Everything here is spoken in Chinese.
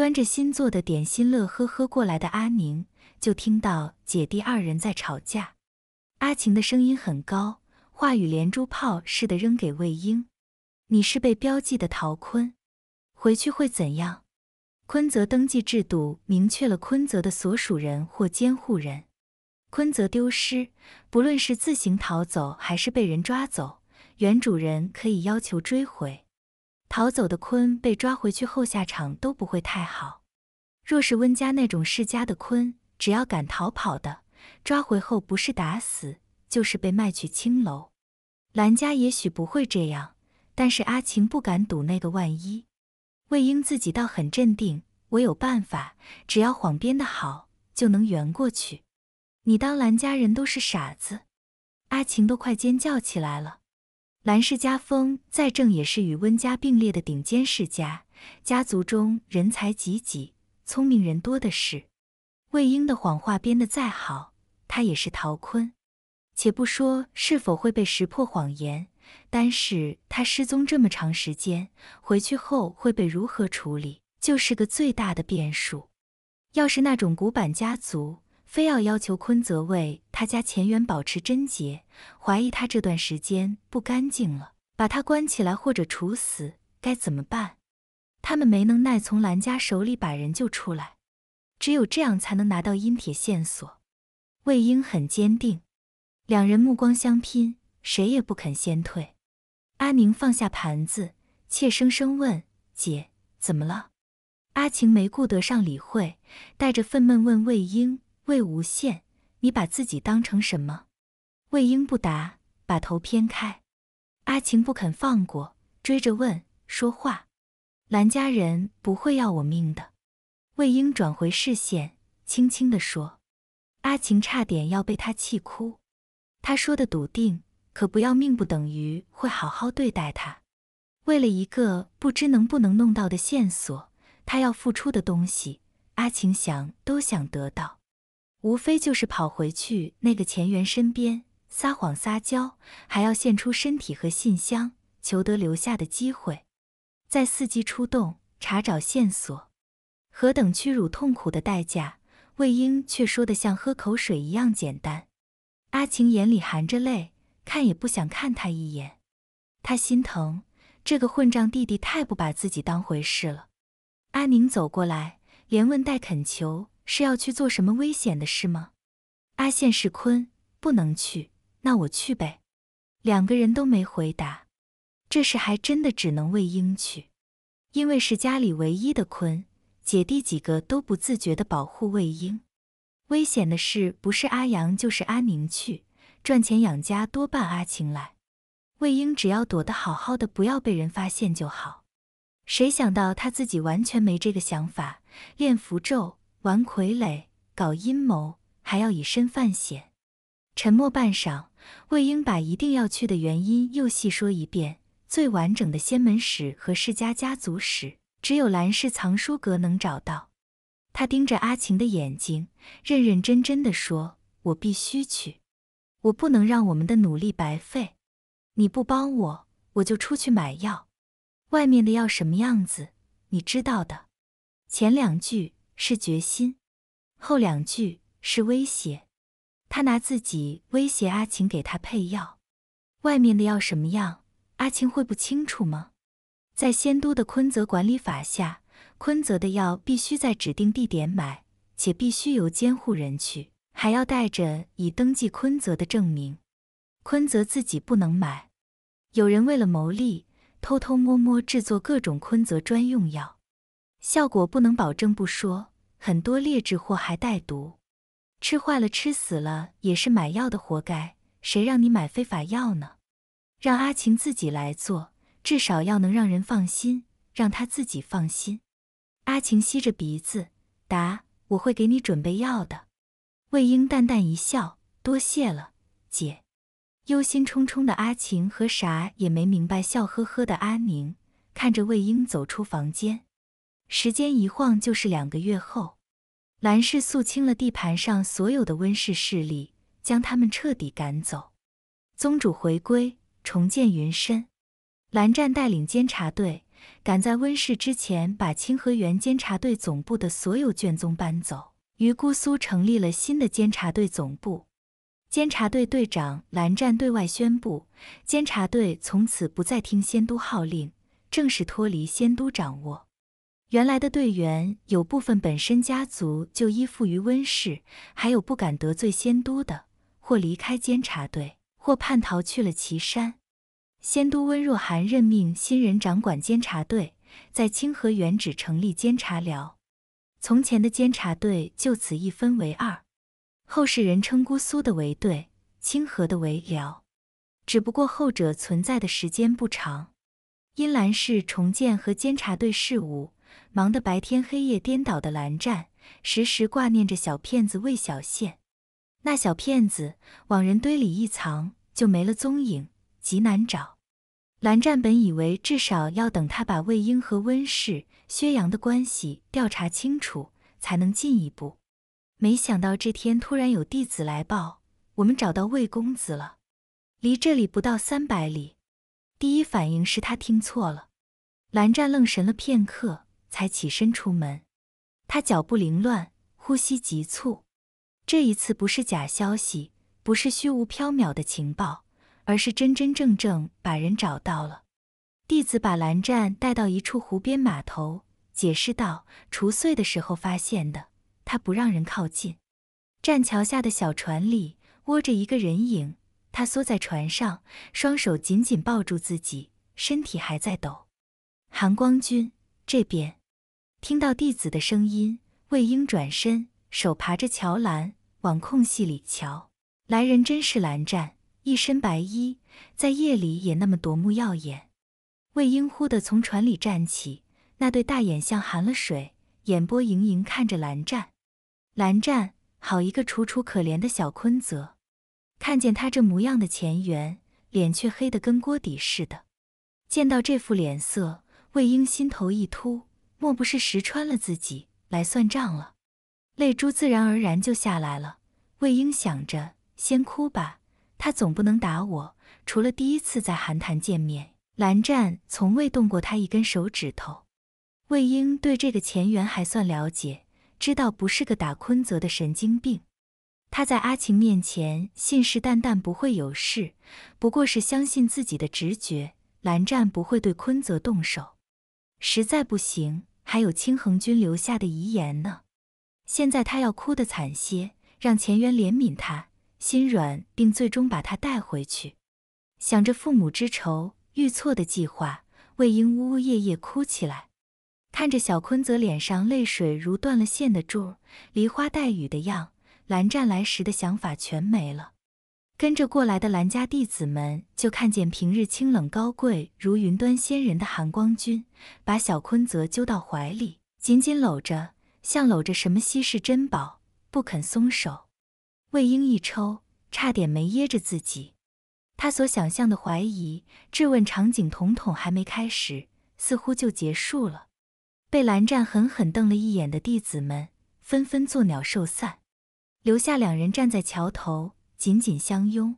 端着新做的点心乐呵呵过来的阿宁，就听到姐弟二人在吵架。阿晴的声音很高，话语连珠炮似的扔给魏婴：“你是被标记的陶坤，回去会怎样？”坤泽登记制度明确了坤泽的所属人或监护人。坤泽丢失，不论是自行逃走还是被人抓走，原主人可以要求追回。逃走的鲲被抓回去后下场都不会太好。若是温家那种世家的鲲，只要敢逃跑的，抓回后不是打死就是被卖去青楼。兰家也许不会这样，但是阿晴不敢赌那个万一。魏婴自己倒很镇定，我有办法，只要谎编的好，就能圆过去。你当兰家人都是傻子？阿晴都快尖叫起来了。兰氏家风再正，也是与温家并列的顶尖世家。家族中人才济济，聪明人多的是。魏婴的谎话编得再好，他也是陶坤。且不说是否会被识破谎言，单是他失踪这么长时间，回去后会被如何处理，就是个最大的变数。要是那种古板家族，非要要求坤泽为他家前缘保持贞洁，怀疑他这段时间不干净了，把他关起来或者处死，该怎么办？他们没能耐从兰家手里把人救出来，只有这样才能拿到阴铁线索。魏婴很坚定，两人目光相拼，谁也不肯先退。阿宁放下盘子，怯生生问：“姐，怎么了？”阿晴没顾得上理会，带着愤懑问魏婴。魏无羡，你把自己当成什么？魏婴不答，把头偏开。阿晴不肯放过，追着问说话。兰家人不会要我命的。魏婴转回视线，轻轻地说。阿晴差点要被他气哭。他说的笃定，可不要命不等于会好好对待他。为了一个不知能不能弄到的线索，他要付出的东西，阿晴想都想得到。无非就是跑回去那个前缘身边撒谎撒娇，还要献出身体和信箱，求得留下的机会，再伺机出动查找线索，何等屈辱痛苦的代价！魏婴却说得像喝口水一样简单。阿晴眼里含着泪，看也不想看他一眼。他心疼这个混账弟弟，太不把自己当回事了。阿宁走过来，连问带恳求。是要去做什么危险的事吗？阿羡是坤，不能去，那我去呗。两个人都没回答，这事还真的只能魏婴去，因为是家里唯一的坤，姐弟几个都不自觉的保护魏婴。危险的事不是阿阳就是阿宁去，赚钱养家多半阿晴来。魏婴只要躲得好好的，不要被人发现就好。谁想到他自己完全没这个想法，练符咒。玩傀儡，搞阴谋，还要以身犯险。沉默半晌，魏婴把一定要去的原因又细说一遍。最完整的仙门史和世家家族史，只有兰氏藏书阁能找到。他盯着阿晴的眼睛，认认真真的说：“我必须去，我不能让我们的努力白费。你不帮我，我就出去买药。外面的药什么样子，你知道的。”前两句。是决心，后两句是威胁。他拿自己威胁阿晴，给他配药。外面的药什么样，阿晴会不清楚吗？在仙都的昆泽管理法下，昆泽的药必须在指定地点买，且必须由监护人去，还要带着已登记昆泽的证明。昆泽自己不能买。有人为了牟利，偷偷摸摸制作各种昆泽专用药。效果不能保证不说，很多劣质货还带毒，吃坏了吃死了也是买药的活该。谁让你买非法药呢？让阿晴自己来做，至少要能让人放心，让她自己放心。阿晴吸着鼻子答：“我会给你准备药的。”魏婴淡淡一笑：“多谢了，姐。”忧心忡忡的阿晴和啥也没明白、笑呵呵的阿宁看着魏婴走出房间。时间一晃就是两个月后，蓝氏肃清了地盘上所有的温氏势力，将他们彻底赶走。宗主回归，重建云深。蓝湛带领监察队，赶在温氏之前，把清河园监察队总部的所有卷宗搬走，于姑苏成立了新的监察队总部。监察队队长蓝湛对外宣布，监察队从此不再听仙都号令，正式脱离仙都掌握。原来的队员有部分本身家族就依附于温氏，还有不敢得罪仙都的，或离开监察队，或叛逃去了岐山。仙都温若寒任命新人掌管监察队，在清河原址成立监察寮。从前的监察队就此一分为二，后世人称姑苏的为队，清河的为寮。只不过后者存在的时间不长。阴兰氏重建和监察队事务。忙得白天黑夜颠倒的蓝湛，时时挂念着小骗子魏小羡。那小骗子往人堆里一藏，就没了踪影，极难找。蓝湛本以为至少要等他把魏婴和温氏、薛洋的关系调查清楚，才能进一步。没想到这天突然有弟子来报：“我们找到魏公子了，离这里不到三百里。”第一反应是他听错了。蓝湛愣神了片刻。才起身出门，他脚步凌乱，呼吸急促。这一次不是假消息，不是虚无缥缈的情报，而是真真正正把人找到了。弟子把蓝湛带到一处湖边码头，解释道：“除祟的时候发现的，他不让人靠近。栈桥下的小船里窝着一个人影，他缩在船上，双手紧紧抱住自己，身体还在抖。含光君这边。”听到弟子的声音，魏婴转身，手爬着桥栏往空隙里瞧。来人真是蓝湛，一身白衣，在夜里也那么夺目耀眼。魏婴忽地从船里站起，那对大眼像含了水，眼波盈盈看着蓝湛。蓝湛，好一个楚楚可怜的小昆泽。看见他这模样的前缘，脸却黑得跟锅底似的。见到这副脸色，魏婴心头一突。莫不是识穿了自己来算账了？泪珠自然而然就下来了。魏婴想着先哭吧，他总不能打我。除了第一次在寒潭见面，蓝湛从未动过他一根手指头。魏婴对这个前缘还算了解，知道不是个打坤泽的神经病。他在阿晴面前信誓旦旦不会有事，不过是相信自己的直觉，蓝湛不会对坤泽动手。实在不行。还有清衡君留下的遗言呢，现在他要哭得惨些，让乾渊怜悯他，心软并最终把他带回去。想着父母之仇，遇错的计划，魏婴呜呜咽咽哭起来。看着小坤泽脸上泪水如断了线的珠，梨花带雨的样，蓝湛来时的想法全没了。跟着过来的兰家弟子们，就看见平日清冷高贵如云端仙人的含光君，把小坤泽揪到怀里，紧紧搂着，像搂着什么稀世珍宝，不肯松手。魏婴一抽，差点没噎着自己。他所想象的怀疑、质问场景，统统还没开始，似乎就结束了。被蓝湛狠狠瞪了一眼的弟子们，纷纷作鸟兽散，留下两人站在桥头。紧紧相拥。